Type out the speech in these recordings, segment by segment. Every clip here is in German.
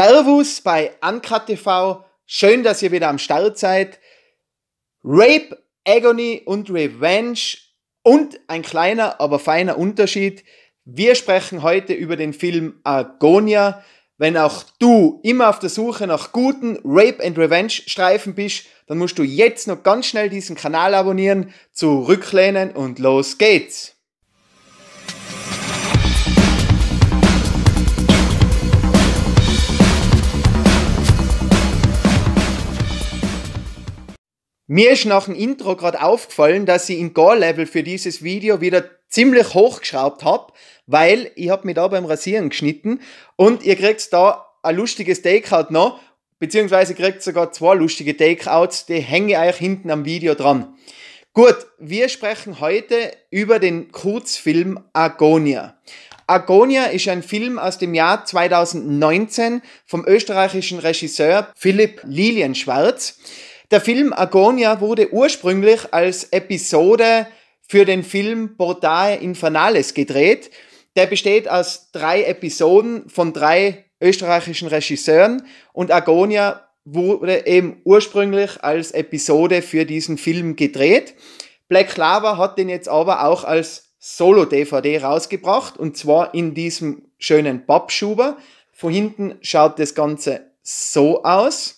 Servus bei Ankat TV. Schön, dass ihr wieder am Start seid. Rape, Agony und Revenge und ein kleiner, aber feiner Unterschied. Wir sprechen heute über den Film Agonia. Wenn auch du immer auf der Suche nach guten Rape and Revenge Streifen bist, dann musst du jetzt noch ganz schnell diesen Kanal abonnieren, zurücklehnen und los geht's. Mir ist nach dem Intro gerade aufgefallen, dass ich in Gore-Level für dieses Video wieder ziemlich hochgeschraubt habe, weil ich habe mich da beim Rasieren geschnitten und ihr kriegt da ein lustiges Takeout noch, beziehungsweise kriegt sogar zwei lustige Takeouts, die hänge ich euch hinten am Video dran. Gut, wir sprechen heute über den Kurzfilm Agonia. Agonia ist ein Film aus dem Jahr 2019 vom österreichischen Regisseur Philipp Lilienschwarz. Der Film Agonia wurde ursprünglich als Episode für den Film Portae Infernales gedreht. Der besteht aus drei Episoden von drei österreichischen Regisseuren und Agonia wurde eben ursprünglich als Episode für diesen Film gedreht. Black Lava hat den jetzt aber auch als Solo-DVD rausgebracht und zwar in diesem schönen Pappschuber. Von hinten schaut das Ganze so aus.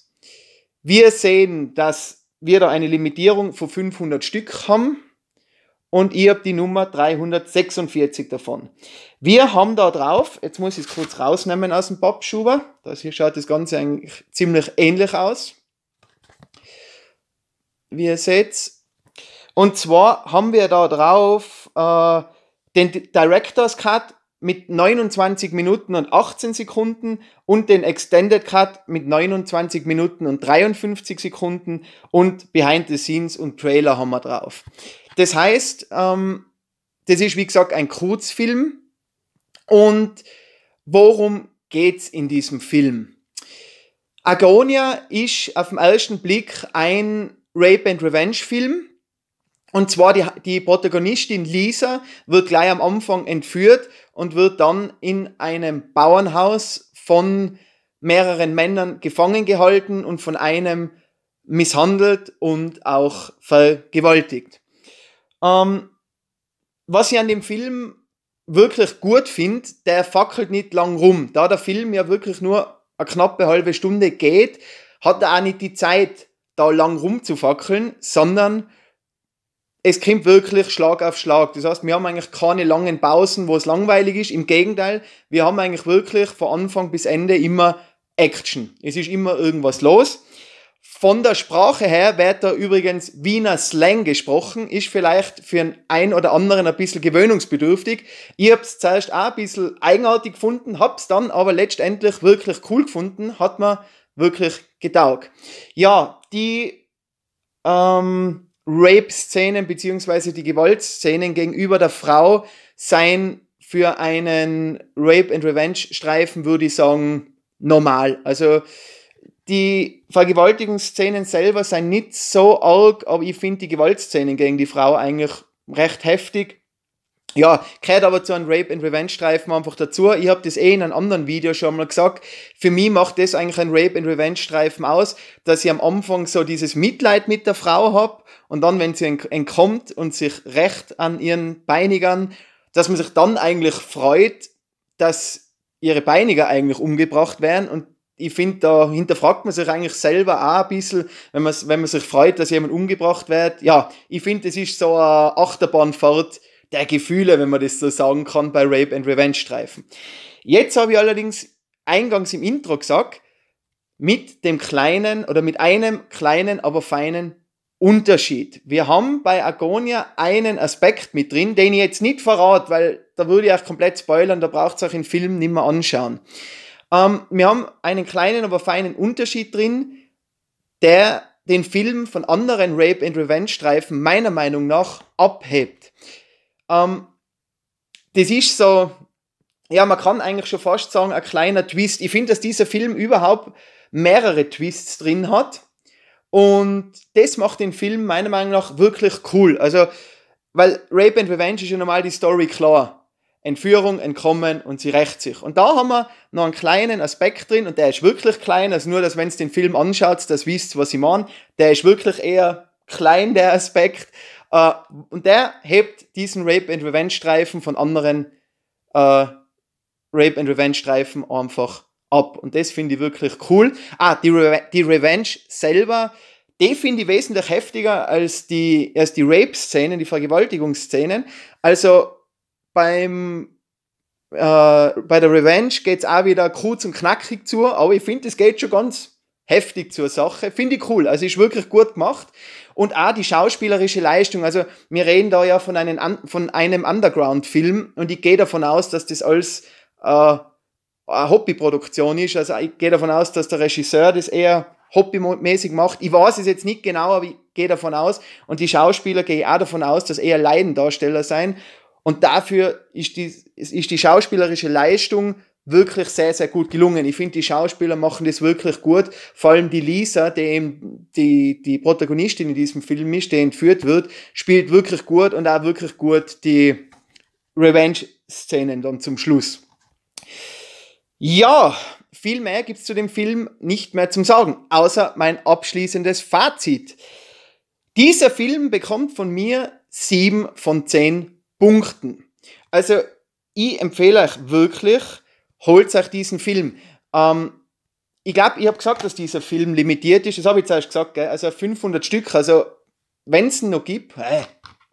Wir sehen, dass wir da eine Limitierung von 500 Stück haben und ich habe die Nummer 346 davon. Wir haben da drauf, jetzt muss ich es kurz rausnehmen aus dem Pappschuber, das hier schaut das Ganze eigentlich ziemlich ähnlich aus. Wie ihr seht. Und zwar haben wir da drauf äh, den Director's Cut mit 29 Minuten und 18 Sekunden und den Extended Cut mit 29 Minuten und 53 Sekunden und Behind the Scenes und Trailer haben wir drauf. Das heißt, ähm, das ist wie gesagt ein Kurzfilm und worum geht's in diesem Film? Agonia ist auf den ersten Blick ein Rape and Revenge Film und zwar die, die Protagonistin Lisa wird gleich am Anfang entführt und wird dann in einem Bauernhaus von mehreren Männern gefangen gehalten und von einem misshandelt und auch vergewaltigt. Ähm, was ich an dem Film wirklich gut finde, der fackelt nicht lang rum. Da der Film ja wirklich nur eine knappe halbe Stunde geht, hat er auch nicht die Zeit, da lang rumzufackeln, sondern es kommt wirklich Schlag auf Schlag. Das heißt, wir haben eigentlich keine langen Pausen, wo es langweilig ist. Im Gegenteil, wir haben eigentlich wirklich von Anfang bis Ende immer Action. Es ist immer irgendwas los. Von der Sprache her wird da übrigens Wiener Slang gesprochen, ist vielleicht für den einen oder anderen ein bisschen gewöhnungsbedürftig. Ich habe es zuerst auch ein bisschen eigenartig gefunden, hab's dann aber letztendlich wirklich cool gefunden, hat mir wirklich getaugt. Ja, die ähm, Rape-Szenen beziehungsweise die Gewaltszenen gegenüber der Frau seien für einen Rape and Revenge-Streifen, würde ich sagen, normal. Also die Vergewaltigungsszenen selber seien nicht so arg, aber ich finde die Gewaltszenen gegen die Frau eigentlich recht heftig ja, gehört aber zu einem Rape and Revenge Streifen einfach dazu. Ich habe das eh in einem anderen Video schon mal gesagt. Für mich macht das eigentlich ein Rape and Revenge Streifen aus, dass ich am Anfang so dieses Mitleid mit der Frau hab und dann, wenn sie entkommt und sich recht an ihren Beinigern, dass man sich dann eigentlich freut, dass ihre Beiniger eigentlich umgebracht werden und ich finde, da hinterfragt man sich eigentlich selber auch ein bisschen, wenn man, wenn man sich freut, dass jemand umgebracht wird. Ja, ich finde, es ist so eine Achterbahnfahrt, der Gefühle, wenn man das so sagen kann, bei Rape and Revenge Streifen. Jetzt habe ich allerdings eingangs im Intro gesagt, mit dem kleinen oder mit einem kleinen, aber feinen Unterschied. Wir haben bei Agonia einen Aspekt mit drin, den ich jetzt nicht verrate, weil da würde ich auch komplett spoilern, da braucht es auch in Film nicht mehr anschauen. Ähm, wir haben einen kleinen, aber feinen Unterschied drin, der den Film von anderen Rape and Revenge Streifen meiner Meinung nach abhebt. Ähm, das ist so, ja, man kann eigentlich schon fast sagen, ein kleiner Twist. Ich finde, dass dieser Film überhaupt mehrere Twists drin hat. Und das macht den Film meiner Meinung nach wirklich cool. Also, weil Rape and Revenge ist ja normal die Story klar. Entführung, Entkommen und sie rächt sich. Und da haben wir noch einen kleinen Aspekt drin und der ist wirklich klein, also nur, dass wenn es den Film anschaut, das wisst, was ich meine. Der ist wirklich eher klein, der Aspekt. Äh, und der hebt diesen Rape and Revenge Streifen von anderen äh, Rape and Revenge Streifen einfach ab. Und das finde ich wirklich cool. Ah, die, Re die Revenge selber, die finde ich wesentlich heftiger als die, als die Rape-Szenen, die Vergewaltigungsszenen. Also beim äh, bei der Revenge geht es auch wieder kurz und knackig zu, aber ich finde, es geht schon ganz heftig zur Sache. Finde ich cool. Also ist wirklich gut gemacht. Und auch die schauspielerische Leistung. Also wir reden da ja von, einem von einem Underground-Film und ich gehe davon aus, dass das alles äh, eine Hobbyproduktion ist. Also ich gehe davon aus, dass der Regisseur das eher hobbymäßig macht. Ich weiß es jetzt nicht genau, aber ich gehe davon aus. Und die Schauspieler gehe ich auch davon aus, dass eher Leidendarsteller sein. Und dafür ist die, ist die schauspielerische Leistung wirklich sehr, sehr gut gelungen. Ich finde, die Schauspieler machen das wirklich gut. Vor allem die Lisa, die eben die, die Protagonistin in diesem Film ist, die entführt wird, spielt wirklich gut und auch wirklich gut die Revenge-Szenen dann zum Schluss. Ja, viel mehr gibt es zu dem Film nicht mehr zum Sagen, außer mein abschließendes Fazit. Dieser Film bekommt von mir 7 von 10 Punkten. Also, ich empfehle euch wirklich, holt euch diesen Film. Ähm, ich glaube, ich habe gesagt, dass dieser Film limitiert ist. Das habe ich zuerst gesagt, gell? also 500 Stück. Also, wenn es ihn noch gibt, äh,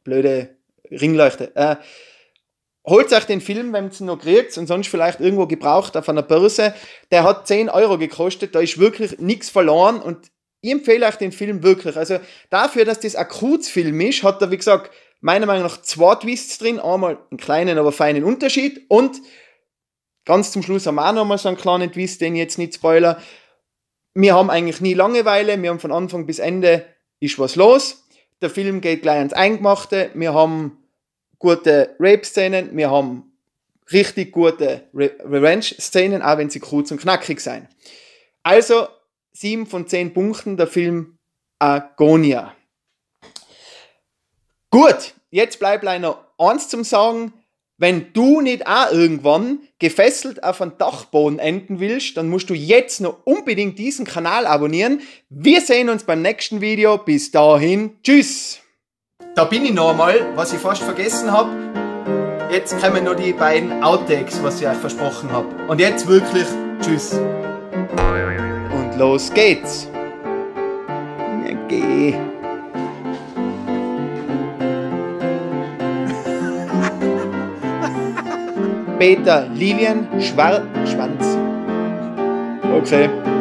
blöde Ringleuchte, äh, holt euch den Film, wenn ihr ihn noch kriegt und sonst vielleicht irgendwo gebraucht auf einer Börse. Der hat 10 Euro gekostet, da ist wirklich nichts verloren und ich empfehle euch den Film wirklich. Also dafür, dass das ein Kurzfilm ist, hat er, wie gesagt, meiner Meinung nach zwei Twists drin. Einmal einen kleinen, aber feinen Unterschied und Ganz zum Schluss haben wir auch nochmal so einen kleinen Twist, den ich jetzt nicht spoiler. Wir haben eigentlich nie Langeweile, wir haben von Anfang bis Ende ist was los. Der Film geht gleich ans Eingemachte, wir haben gute Rape-Szenen, wir haben richtig gute Re Revenge-Szenen, auch wenn sie kurz und knackig sein. Also 7 von 10 Punkten der Film Agonia. Gut, jetzt bleibt leider noch eins zum Sagen. Wenn du nicht auch irgendwann gefesselt auf einen Dachboden enden willst, dann musst du jetzt noch unbedingt diesen Kanal abonnieren. Wir sehen uns beim nächsten Video. Bis dahin, tschüss! Da bin ich noch einmal, was ich fast vergessen habe. Jetzt kommen noch die beiden Outtakes, was ich euch versprochen habe. Und jetzt wirklich, tschüss! Und los geht's! Ja, geh! Peter Lilian Schwarz. Schwanz. Okay.